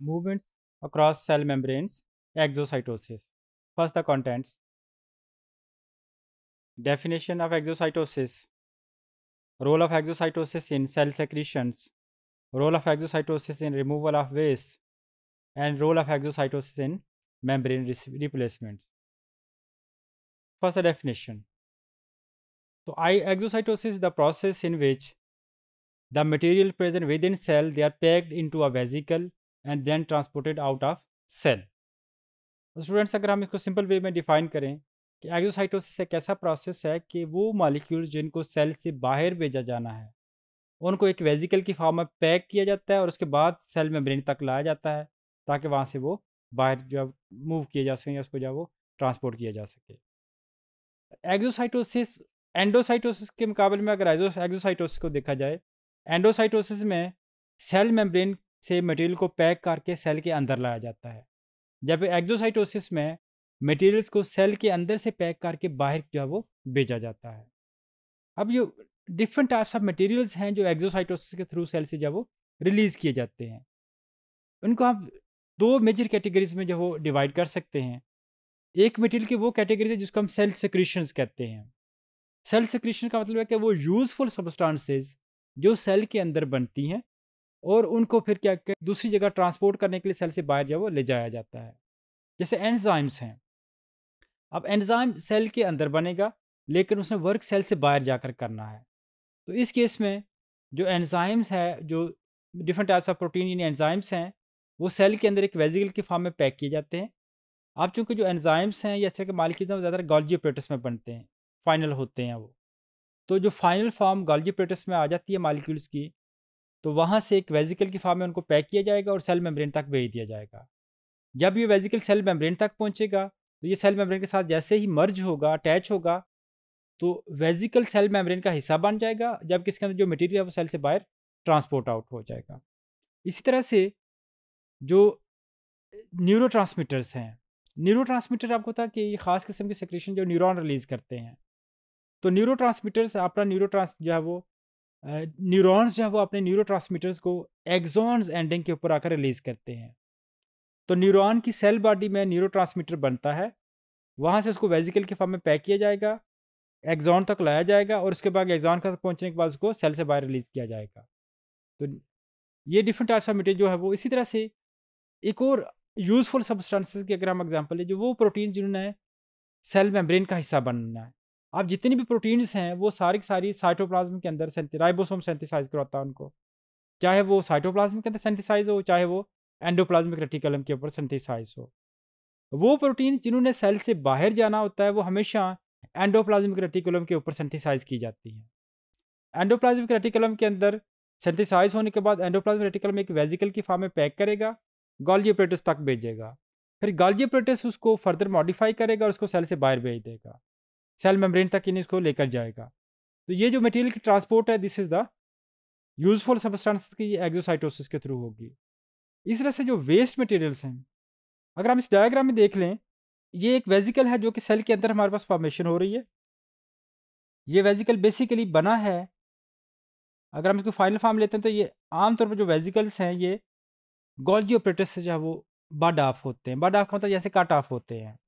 movements across cell membranes, exocytosis. First, the contents. Definition of exocytosis. Role of exocytosis in cell secretions. Role of exocytosis in removal of waste. And role of exocytosis in membrane replacement. First, the definition. So, I exocytosis is the process in which the material present within cell they are packed into a vesicle and then transported out of cell students अगर हम इसको simple way में define करें कि एग्जोसाइटोसिस एक ऐसा process है कि वो मालिक्यूल जिनको सेल से बाहर भेजा जाना है उनको एक वेजिकल की फॉर्म में पैक किया जाता है और उसके बाद सेल मेम्ब्रेन तक लाया जाता है ताकि वहाँ से वो बाहर जो मूव किया जा सके या उसको जो वो ट्रांसपोर्ट किया जा सके एग्जोसाइटोसिस एंडोसाइटोसिस के मुकाबले में अगर एग्जोसाइटोसिस को देखा जाए एंडोसाइटोसिस में सेल मेम्ब्रेन से मटेरियल को पैक करके सेल के अंदर लाया जाता है जब एग्जोसाइटोसिस में मटेरियल्स को सेल के अंदर से पैक करके बाहर जो है वो भेजा जाता है अब ये डिफरेंट टाइप्स ऑफ मटेरियल्स हैं जो एग्जोसाइटोसिस के थ्रू सेल से जब वो रिलीज़ किए जाते हैं उनको आप दो मेजर कैटेगरीज में जो वो डिवाइड कर सकते हैं एक मटेरियल की वो कैटेगरी है जिसको हम सेल सिक्रीशन कहते हैं सेल सिक्रीशन का मतलब है कि वो यूज़फुल सबस्टांसेज जो सेल के अंदर बनती हैं और उनको फिर क्या कर दूसरी जगह ट्रांसपोर्ट करने के लिए सेल से बाहर जो वो ले जाया जाता है जैसे एंजाइम्स हैं अब एंजाइम सेल के अंदर बनेगा लेकिन उसने वर्क सेल से बाहर जाकर करना है तो इस केस में जो एंजाइम्स है जो डिफरेंट टाइप्स ऑफ प्रोटीन यानी एंजाइम्स हैं वो सेल के अंदर एक वेजिकल के फॉर्म में पैक किए जाते हैं आप चूँकि जो एंजाइम्स हैं या इस तरह के मालिक्यूल्स ज़्यादातर गॉल्जी प्लेटस में बनते हैं फाइनल होते हैं वो तो जो फाइनल फॉर्म गॉल्जी प्लेटस में आ जाती है मालिक्यूल्स की तो वहाँ से एक वेजिकल की फार्म में उनको पैक किया जाएगा और सेल मेम्ब्रेन तक भेज दिया जाएगा जब ये वेजिकल सेल मेम्ब्रेन तक पहुँचेगा तो ये सेल मेम्ब्रेन के साथ जैसे ही मर्ज होगा अटैच होगा तो वेजिकल सेल मेम्ब्रेन का हिस्सा बन जाएगा जबकि इसके अंदर जो मटीरियल है वो सेल से बाहर ट्रांसपोर्ट आउट हो जाएगा इसी तरह से जो न्यूरो हैं न्यूरो आपको था कि ये ख़ास किस्म के सेक्रेशन जो न्यूरॉन रिलीज़ करते हैं तो न्यूरो ट्रांसमीटर्स अपना न्यूरो जो है वो न्यूरॉन्स जो है वो अपने न्यूरो को एग्जॉन्स एंडिंग के ऊपर आकर रिलीज़ करते हैं तो न्यूरॉन की सेल बॉडी में न्यूरो बनता है वहाँ से उसको वेजिकल के फॉर्म में पैक किया जाएगा एग्जॉन तक लाया जाएगा और उसके बाद एग्जॉन तक पहुँचने के बाद उसको सेल से बाहर रिलीज़ किया जाएगा तो ये डिफरेंट टाइप्स ऑफ मटेरियल जो है वो इसी तरह से एक और यूज़फुल सब्सटेंसेस की अगर हम एग्जांपल लें जो वो प्रोटीन जिन्होंने सेल मेम्ब्रेन का हिस्सा बनना है आप जितनी भी प्रोटीन्स हैं वो सारी सारी साइटोप्लाज्म के अंदर राइबोसोम सेंथिसाइज करवाता है उनको चाहे वो साइटोप्लाज्म के अंदर सेंथिसाइज हो चाहे वो एंडोप्लाज्मिक रेटिकलम के ऊपर सेंथिसाइज हो वो प्रोटीन जिन्होंने सेल से बाहर जाना होता है वो हमेशा एंडोप्लाज्मिक रेटिकुलम के ऊपर सेंथिसाइज की जाती है एंडोप्लाज्मिक रेटिकुलम के अंदर सेंथिसाइज होने के बाद एंडोप्लाज्मिक रेटिकुलम एक वेजिकल की फॉर्म में पैक करेगा गॉल्जी तक भेजेगा फिर गॉल्जी उसको फर्दर मॉडिफाई करेगा और उसको सेल से बाहर भेज देगा सेल मेम्ब्रेन तक इन इसको लेकर जाएगा तो ये जो मटेरियल की ट्रांसपोर्ट है this is the useful substance की एग्जोसाइटोसिस के थ्रू होगी इस तरह से जो वेस्ट मटेरियल्स हैं अगर हम इस डायग्राम में देख लें ये एक वेजिकल है जो कि सेल के अंदर हमारे पास फॉर्मेशन हो रही है ये वेजिकल बेसिकली बना है अगर हम इसको फाइनल फॉर्म लेते हैं तो ये आमतौर पर जो वेजिकल्स हैं ये गोल्जी ऑपरेटर से जो है वो बड ऑफ होते हैं बड ऑफ मतलब जैसे कट ऑफ होते हैं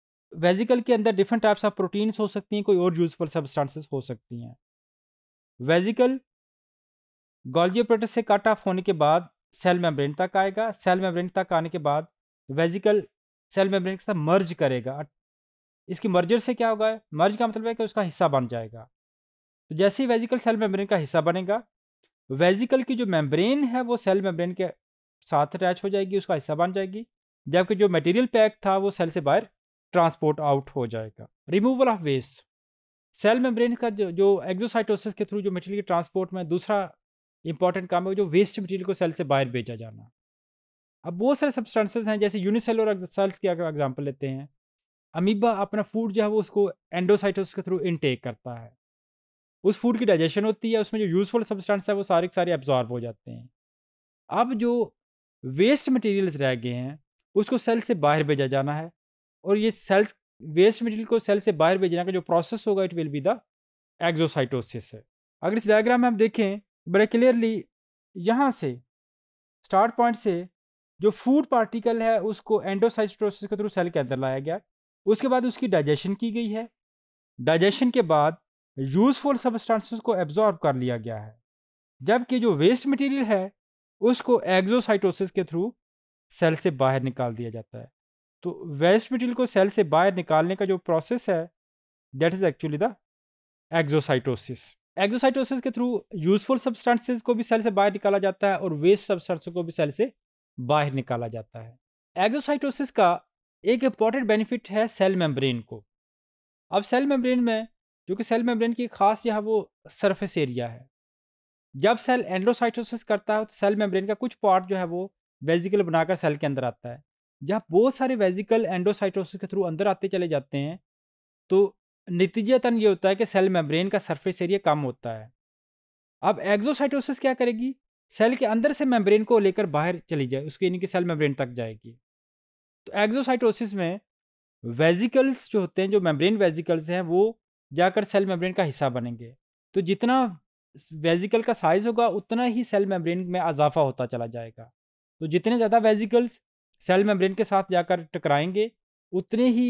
वेजिकल के अंदर डिफरेंट टाइप्स ऑफ प्रोटीन्स हो सकती हैं कोई और यूजफुल सब्सटेंसेस हो सकती हैं वेजिकल गॉल्जियोप्रेटस से कट ऑफ होने के बाद सेल मेम्ब्रेन तक आएगा सेल मेम्ब्रेन तक आने के बाद वेजिकल सेल मेम्ब्रेन के साथ मर्ज करेगा इसकी मर्जर से क्या होगा मर्ज का मतलब है कि उसका हिस्सा बन जाएगा तो जैसे ही वेजिकल सेल मेम्ब्रेन का हिस्सा बनेगा वेजिकल की जो मेम्ब्रेन है वो सेल मेम्ब्रेन के साथ अटैच हो जाएगी उसका हिस्सा बन जाएगी जबकि जो मटेरियल पैक था वो सेल से बाहर ट्रांसपोर्ट आउट हो जाएगा removal of waste cell membrane का जो जो एग्जोसाइटोसिस के थ्रू जो मटेरियल के ट्रांसपोर्ट में दूसरा इंपॉर्टेंट काम है जो वेस्ट मटेरियल को सेल से बाहर भेजा जाना अब बहुत सारे सब्सटेंसेस हैं जैसे यूनिसेल और सेल्स की अगर एग्जाम्पल लेते हैं अमीबा अपना फूड जो है वो उसको एंडोसाइटोसिस के थ्रू इनटेक करता है उस फूड की डाइजेशन होती है उसमें जो यूज़फुल सब्सटेंस है वो सारे के सारे एब्जॉर्ब हो जाते हैं अब जो वेस्ट मटेरियल्स रह गए हैं उसको सेल से बाहर भेजा जाना है और ये सेल्स वेस्ट मटेरियल को सेल से बाहर भेजने का जो प्रोसेस होगा it will be the exocytosis है अगर इस डायग्राम में हम देखें बड़े क्लियरली यहाँ से स्टार्ट पॉइंट से जो फूड पार्टिकल है उसको एंडोसाइटोसिस के थ्रू सेल के अंदर लाया गया उसके बाद उसकी डाइजेशन की गई है डाइजेशन के बाद यूजफुल सबस्टांसिस को एब्जॉर्ब कर लिया गया है जबकि जो वेस्ट मटेरियल है उसको एग्जोसाइटोसिस के थ्रू सेल से बाहर निकाल दिया जाता है तो वेस्ट मटेरियल को सेल से बाहर निकालने का जो प्रोसेस है that is actually the exocytosis exocytosis के थ्रू यूजफुल सब्सटेंसेस को भी सेल से बाहर निकाला जाता है और वेस्ट सब्सटेंस को भी सेल से बाहर निकाला जाता है एक्जोसाइटोसिस का एक इंपॉर्टेंट बेनिफिट है सेल मेम्ब्रेन को अब सेल मेम्ब्रेन में जो कि सेल मेम्ब्रेन की खास यह वो सरफेस एरिया है जब सेल एंड्रोसाइटोसिस करता है तो सेल मेम्ब्रेन का कुछ पार्ट जो है वो वेजिकल बनाकर सेल के अंदर आता है जहाँ बहुत सारे वेजिकल एंडोसाइटोसिस के थ्रू अंदर आते चले जाते हैं तो नतीजतन ये होता है कि सेल मेम्ब्रेन का सरफेस एरिया कम होता है अब एग्जोसाइटोसिस क्या करेगी सेल के अंदर से मेम्ब्रेन को लेकर बाहर चली जाए उसके यानी कि सेल मेम्ब्रेन तक जाएगी तो एग्जोसाइटोसिस में वेजिकल्स जो होते हैं जो मेम्ब्रेन वेजिकल्स हैं वो जाकर सेल मेम्ब्रेन का हिस्सा बनेंगे तो जितना वेजिकल का साइज़ होगा उतना ही सेल मेम्ब्रेन में इजाफा होता चला जाएगा तो जितने ज़्यादा वेजिकल्स सेल मेम्ब्रेन के साथ जाकर टकराएंगे उतने ही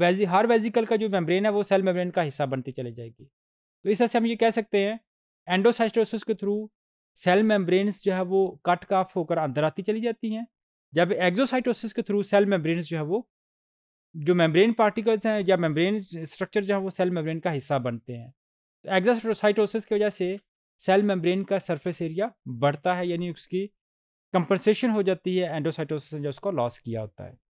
वेजी हर वेजिकल का जो मेम्ब्रेन है वो सेल मेम्ब्रेन का हिस्सा बनती चली जाएगी तो इस तरह से हम ये कह सकते हैं एंडोसाइटोसिस के थ्रू सेल मेम्ब्रेन्स जो है वो कट काफ होकर अंदर आती चली जाती हैं जब एग्जोसाइटोसिस के थ्रू सेल मेम्ब्रेन्स जो है वो जो मेम्ब्रेन पार्टिकल्स हैं या मेम्ब्रेन स्ट्रक्चर जो है वो सेल मेम्ब्रेन का हिस्सा बनते हैं तो एग्जोसाइटोसिस की वजह से सेल मेम्ब्रेन का सरफेस एरिया बढ़ता है यानी उसकी कंपनसेशन हो जाती है एंडोसाइटोसिस ने जो उसको लॉस किया होता है